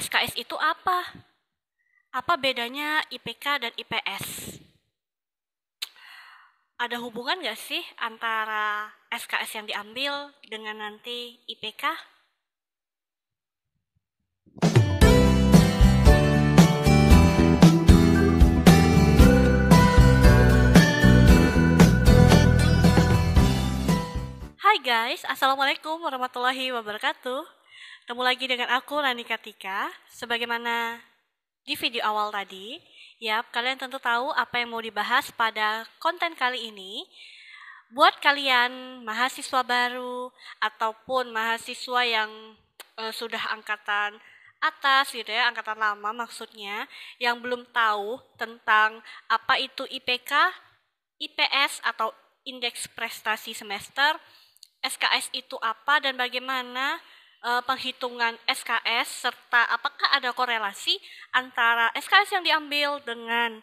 SKS itu apa? Apa bedanya IPK dan IPS? Ada hubungan nggak sih antara SKS yang diambil dengan nanti IPK? Hai guys, Assalamualaikum warahmatullahi wabarakatuh Ketemu lagi dengan aku Rani Kartika. Sebagaimana di video awal tadi, ya kalian tentu tahu apa yang mau dibahas pada konten kali ini. Buat kalian mahasiswa baru ataupun mahasiswa yang e, sudah angkatan atas gitu ya, angkatan lama maksudnya, yang belum tahu tentang apa itu IPK, IPS atau indeks prestasi semester, SKS itu apa dan bagaimana uh, penghitungan SKS serta apakah ada korelasi antara SKS yang diambil dengan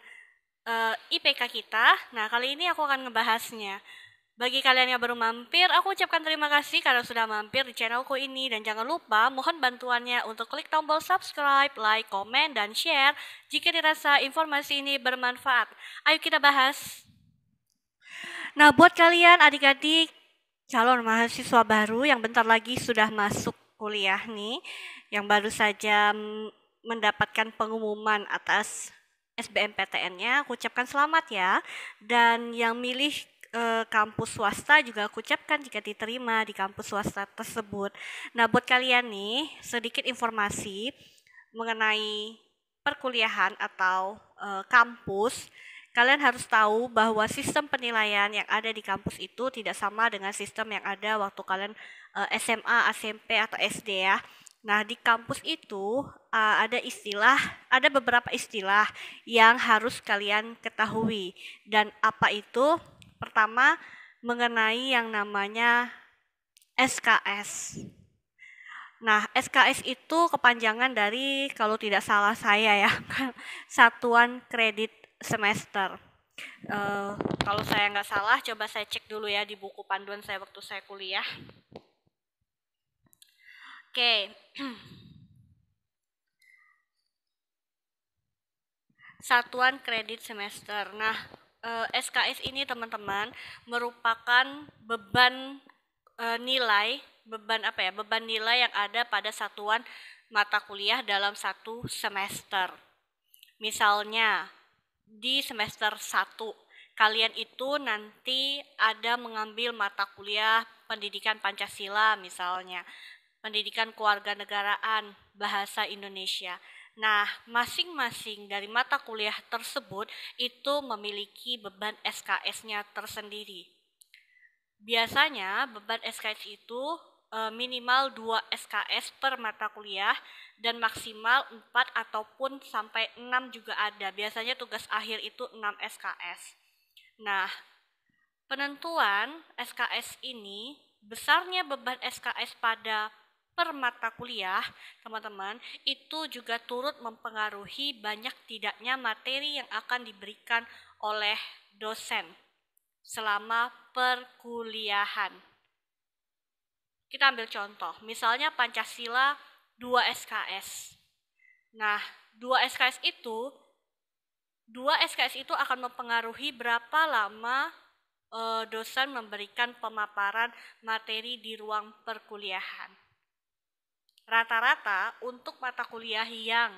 uh, eh, IPK kita. Nah, kali ini aku akan ngebahasnya. Bagi kalian yang baru mampir, aku ucapkan terima kasih karena sudah mampir di channelku ini dan jangan lupa mohon bantuannya untuk klik tombol subscribe, like, komen, dan share jika dirasa informasi ini bermanfaat. Ayo kita bahas. Nah, buat kalian adik-adik calon mahasiswa baru yang bentar lagi sudah masuk kuliah nih yang baru saja mendapatkan pengumuman atas SBMPTN-nya, aku ucapkan selamat ya. Dan yang milih e, kampus swasta juga aku ucapkan jika diterima di kampus swasta tersebut. Nah, buat kalian nih, sedikit informasi mengenai perkuliahan atau e, kampus Kalian harus tahu bahwa sistem penilaian yang ada di kampus itu tidak sama dengan sistem yang ada waktu kalian uh, eh, SMA, SMP atau SD ya. Nah, di kampus itu uh, ada istilah, ada beberapa istilah yang harus kalian ketahui. Dan apa itu? Pertama, mengenai yang namanya SKS. Nah, SKS itu kepanjangan dari kalau tidak salah saya ya, Satuan Kredit semester. Uh, kalau saya nggak salah, coba saya cek dulu ya di buku panduan saya waktu saya kuliah. Oke. Okay. Satuan kredit semester. Nah, uh, eh, SKS ini teman-teman merupakan beban uh, nilai, beban apa ya? Beban nilai yang ada pada satuan mata kuliah dalam satu semester. Misalnya, di semester 1. Kalian itu nanti ada mengambil mata kuliah pendidikan Pancasila misalnya, pendidikan keluarga negaraan, bahasa Indonesia. Nah, masing-masing dari mata kuliah tersebut itu memiliki beban SKS-nya tersendiri. Biasanya beban SKS itu Eh, minimal 2 SKS per mata kuliah dan maksimal 4 ataupun sampai 6 juga ada. Biasanya tugas akhir itu 6 SKS. Nah, penentuan SKS ini besarnya beban SKS pada per mata kuliah, teman-teman, itu juga turut mempengaruhi banyak tidaknya materi yang akan diberikan oleh dosen selama perkuliahan. Kita ambil contoh, misalnya Pancasila 2 SKS. Nah, 2 SKS itu 2 SKS itu akan mempengaruhi berapa lama e, dosen memberikan pemaparan materi di ruang perkuliahan. Rata-rata untuk mata kuliah yang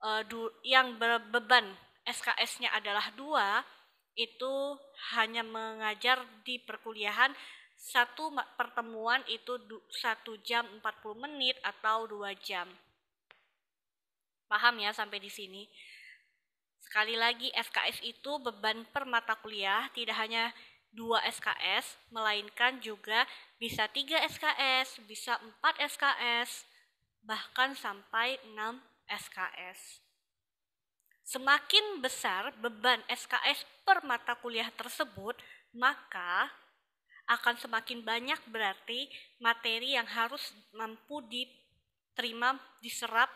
e, du, yang berbeban SKS-nya adalah dua, itu hanya mengajar di perkuliahan satu pertemuan itu satu jam 40 menit atau dua jam. Paham ya sampai di sini? Sekali lagi SKS itu beban per mata kuliah tidak hanya dua SKS, melainkan juga bisa tiga SKS, bisa empat SKS, bahkan sampai enam SKS. Semakin besar beban SKS per mata kuliah tersebut, maka akan semakin banyak berarti materi yang harus mampu diterima, diserap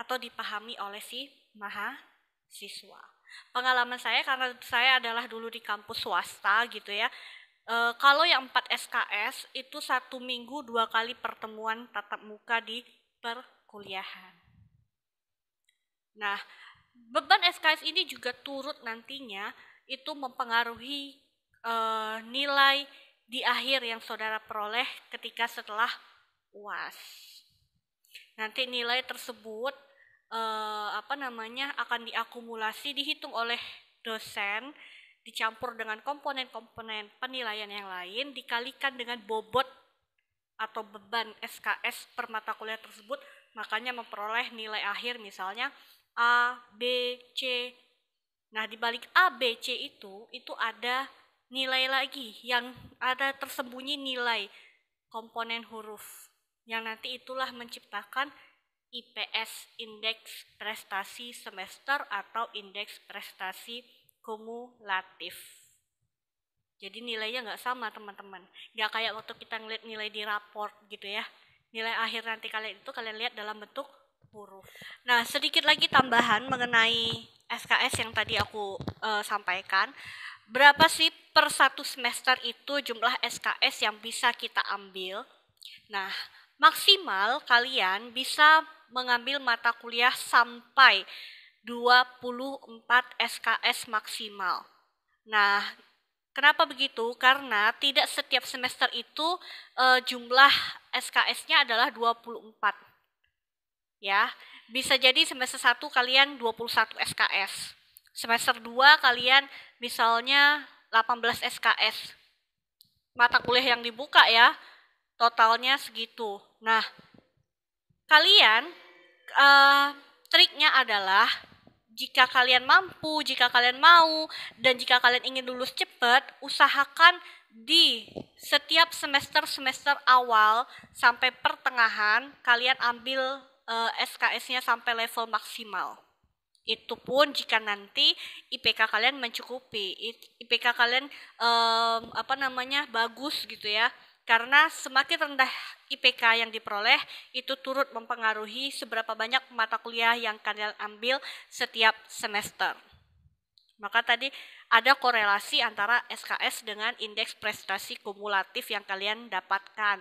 atau dipahami oleh si mahasiswa. Pengalaman saya karena saya adalah dulu di kampus swasta gitu ya. E, kalau yang 4 SKS itu satu minggu dua kali pertemuan tatap muka di perkuliahan. Nah, beban SKS ini juga turut nantinya itu mempengaruhi e, nilai di akhir yang saudara peroleh ketika setelah UAS. Nanti nilai tersebut eh, apa namanya akan diakumulasi dihitung oleh dosen dicampur dengan komponen-komponen penilaian yang lain dikalikan dengan bobot atau beban SKS per mata kuliah tersebut makanya memperoleh nilai akhir misalnya A, B, C. Nah, di balik A, B, C itu itu ada nilai lagi yang ada tersembunyi nilai komponen huruf yang nanti itulah menciptakan IPS indeks prestasi semester atau indeks prestasi kumulatif. Jadi nilainya nggak sama teman-teman. Nggak kayak waktu kita ngeliat nilai di raport gitu ya. Nilai akhir nanti kalian itu kalian lihat dalam bentuk huruf. Nah sedikit lagi tambahan mengenai SKS yang tadi aku uh, sampaikan berapa sih per satu semester itu jumlah SKS yang bisa kita ambil? Nah, maksimal kalian bisa mengambil mata kuliah sampai 24 SKS maksimal. Nah, Kenapa begitu? Karena tidak setiap semester itu e, jumlah SKS-nya adalah 24. Ya. Bisa jadi semester 1 kalian 21 SKS. Semester 2 kalian misalnya 18 SKS. Mata kuliah yang dibuka ya, totalnya segitu. Nah, kalian uh, triknya adalah jika kalian mampu, jika kalian mau, dan jika kalian ingin lulus cepat, usahakan di setiap semester-semester awal sampai pertengahan kalian ambil uh, eh, SKS-nya sampai level maksimal itu pun jika nanti IPK kalian mencukupi IPK kalian um, apa namanya bagus gitu ya karena semakin rendah IPK yang diperoleh itu turut mempengaruhi seberapa banyak mata kuliah yang kalian ambil setiap semester. Maka tadi ada korelasi antara SKS dengan indeks prestasi kumulatif yang kalian dapatkan.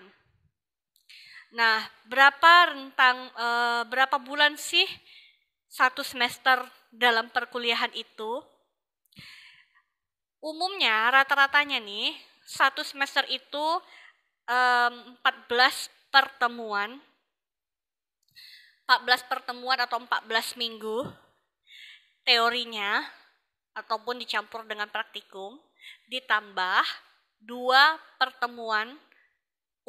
Nah, berapa rentang uh, berapa bulan sih satu semester dalam perkuliahan itu, umumnya rata-ratanya nih, satu semester itu um, 14 pertemuan, 14 pertemuan atau 14 minggu teorinya ataupun dicampur dengan praktikum ditambah dua pertemuan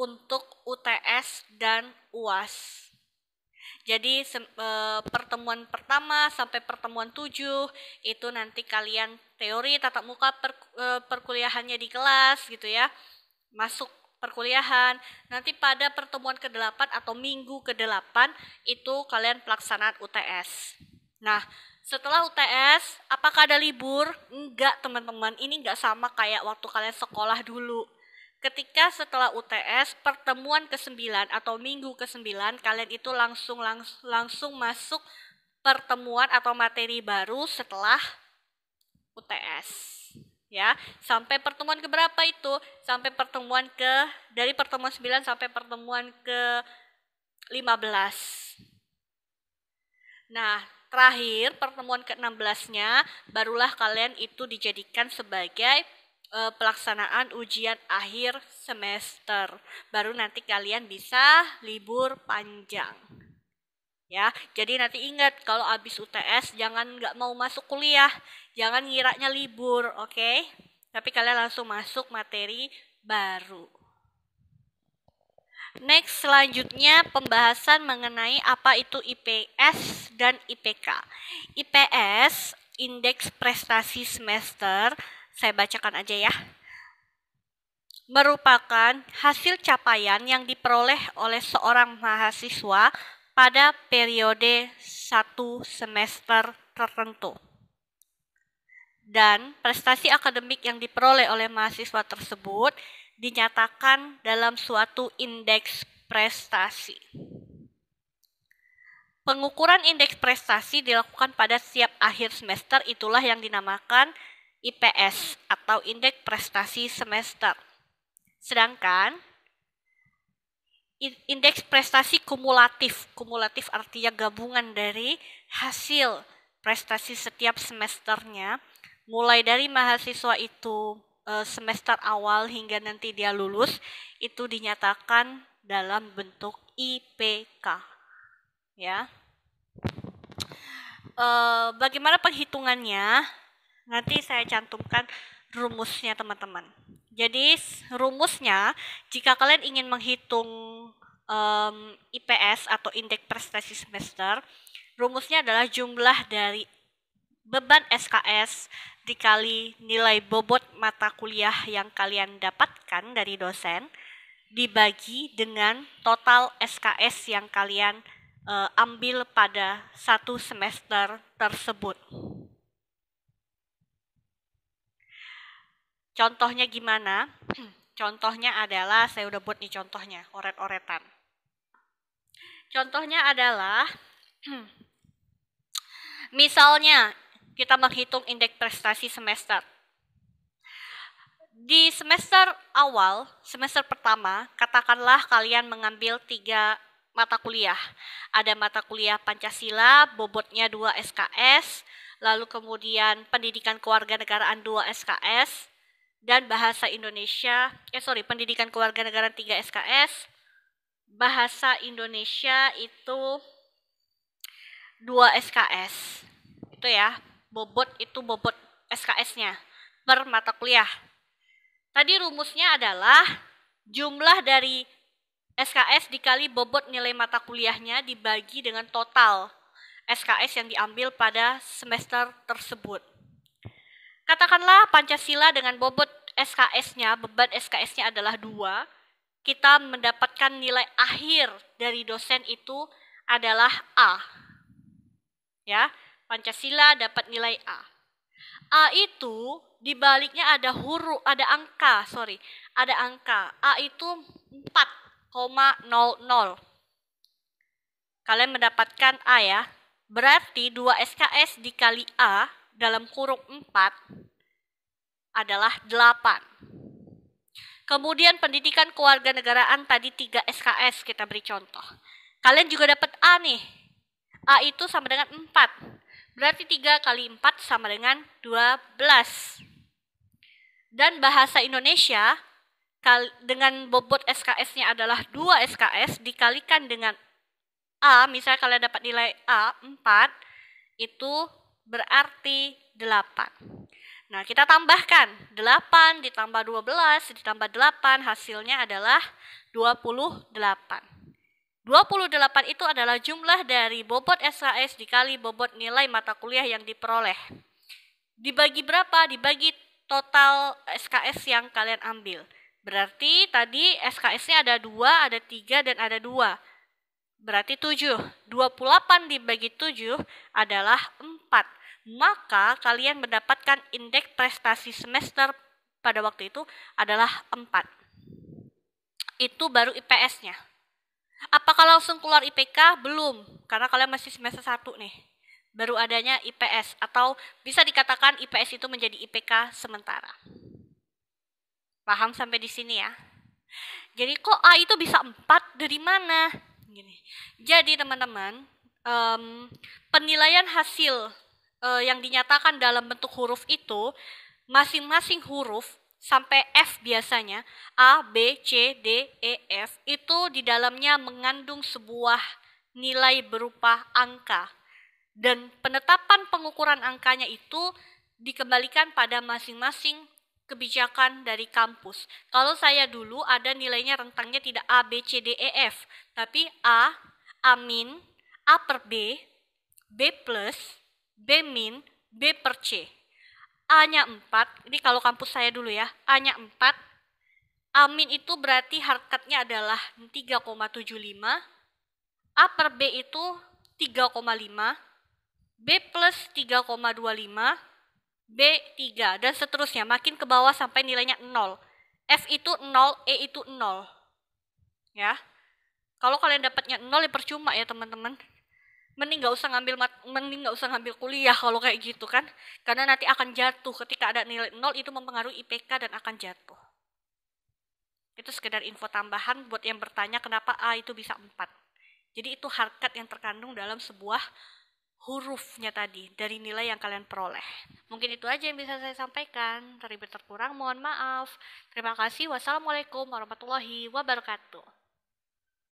untuk UTS dan UAS. Jadi se- e, eh, pertemuan pertama sampai pertemuan tujuh itu nanti kalian teori tatap muka per, e, eh, perkuliahannya di kelas gitu ya. Masuk perkuliahan. Nanti pada pertemuan ke-8 atau minggu ke-8 itu kalian pelaksanaan UTS. Nah, setelah UTS, apakah ada libur? Enggak, teman-teman. Ini enggak sama kayak waktu kalian sekolah dulu ketika setelah UTS pertemuan ke-9 atau minggu ke-9 kalian itu langsung langs langsung masuk pertemuan atau materi baru setelah UTS ya sampai pertemuan ke berapa itu sampai pertemuan ke dari pertemuan 9 sampai pertemuan ke 15 Nah, terakhir pertemuan ke-16-nya barulah kalian itu dijadikan sebagai uh, pelaksanaan ujian akhir semester. Baru nanti kalian bisa libur panjang. Ya, jadi nanti ingat kalau habis UTS jangan nggak mau masuk kuliah, jangan ngiraknya libur, oke? Okay? Tapi kalian langsung masuk materi baru. Next selanjutnya pembahasan mengenai apa itu IPS dan IPK. IPS indeks prestasi semester saya bacakan aja ya. Merupakan hasil capaian yang diperoleh oleh seorang mahasiswa pada periode satu semester tertentu. Dan prestasi akademik yang diperoleh oleh mahasiswa tersebut dinyatakan dalam suatu indeks prestasi. Pengukuran indeks prestasi dilakukan pada setiap akhir semester, itulah yang dinamakan IPS atau Indeks Prestasi Semester. Sedangkan indeks prestasi kumulatif, kumulatif artinya gabungan dari hasil prestasi setiap semesternya, mulai dari mahasiswa itu eh, semester awal hingga nanti dia lulus itu dinyatakan dalam bentuk IPK. Ya. Eh, bagaimana penghitungannya? Nanti saya cantumkan rumusnya teman-teman. Jadi rumusnya jika kalian ingin menghitung um, IPS atau indeks prestasi semester, rumusnya adalah jumlah dari beban SKS dikali nilai bobot mata kuliah yang kalian dapatkan dari dosen dibagi dengan total SKS yang kalian uh, ambil pada satu semester tersebut. Contohnya gimana? Contohnya adalah, saya udah buat nih contohnya, oret-oretan. Contohnya adalah, misalnya kita menghitung indeks prestasi semester. Di semester awal, semester pertama, katakanlah kalian mengambil tiga mata kuliah. Ada mata kuliah Pancasila, bobotnya 2 SKS, lalu kemudian pendidikan keluarga negaraan 2 SKS, dan Bahasa Indonesia, eh sorry, Pendidikan Kewarganegaraan 3 SKS, Bahasa Indonesia itu 2 SKS. Itu ya, bobot itu bobot SKS-nya per mata kuliah. Tadi rumusnya adalah jumlah dari SKS dikali bobot nilai mata kuliahnya dibagi dengan total SKS yang diambil pada semester tersebut. Katakanlah Pancasila dengan bobot SKS-nya, beban SKS-nya adalah dua, kita mendapatkan nilai akhir dari dosen itu adalah A. Ya, Pancasila dapat nilai A. A itu dibaliknya ada huruf, ada angka, sorry, ada angka. A itu 4,00. Kalian mendapatkan A ya. Berarti 2 SKS dikali A dalam kurung 4 adalah 8. Kemudian pendidikan kewarganegaraan tadi 3 SKS kita beri contoh. Kalian juga dapat A nih. A itu sama dengan 4. Berarti 3 kali 4 sama dengan 12. Dan bahasa Indonesia dengan bobot SKS-nya adalah 2 SKS dikalikan dengan A, misalnya kalian dapat nilai A 4, itu berarti 8. Nah, kita tambahkan 8 ditambah 12 ditambah 8 hasilnya adalah 28. 28 itu adalah jumlah dari bobot SKS dikali bobot nilai mata kuliah yang diperoleh. Dibagi berapa? Dibagi total SKS yang kalian ambil. Berarti tadi SKS-nya ada dua, ada tiga, dan ada dua. Berarti 7. 28 dibagi 7 adalah 4. Maka kalian mendapatkan indeks prestasi semester pada waktu itu adalah 4. Itu baru IPS-nya. Apakah langsung keluar IPK? Belum, karena kalian masih semester 1 nih. Baru adanya IPS atau bisa dikatakan IPS itu menjadi IPK sementara. Paham sampai di sini ya? Jadi kok A itu bisa 4 dari mana? Gini. Jadi teman-teman, um, penilaian hasil uh, yang dinyatakan dalam bentuk huruf itu masing-masing huruf sampai F biasanya A, B, C, D, E, F itu di dalamnya mengandung sebuah nilai berupa angka dan penetapan pengukuran angkanya itu dikembalikan pada masing-masing kebijakan dari kampus. Kalau saya dulu ada nilainya rentangnya tidak A, B, C, D, E, F, tapi A, A min, A per B, B plus, B min, B per C. A-nya 4, ini kalau kampus saya dulu ya, A-nya 4, A min itu berarti harkatnya adalah 3,75, A per B itu 3,5, B plus 3,25, B3 dan seterusnya makin ke bawah sampai nilainya 0. F itu 0, E itu 0. Ya. Kalau kalian dapatnya 0 ya percuma ya teman-teman. Mending nggak usah ngambil mending nggak usah ngambil kuliah kalau kayak gitu kan. Karena nanti akan jatuh ketika ada nilai 0 itu mempengaruhi IPK dan akan jatuh. Itu sekedar info tambahan buat yang bertanya kenapa A itu bisa 4. Jadi itu harkat yang terkandung dalam sebuah hurufnya tadi dari nilai yang kalian peroleh. Mungkin itu aja yang bisa saya sampaikan. Terlebih terkurang mohon maaf. Terima kasih. Wassalamualaikum warahmatullahi wabarakatuh.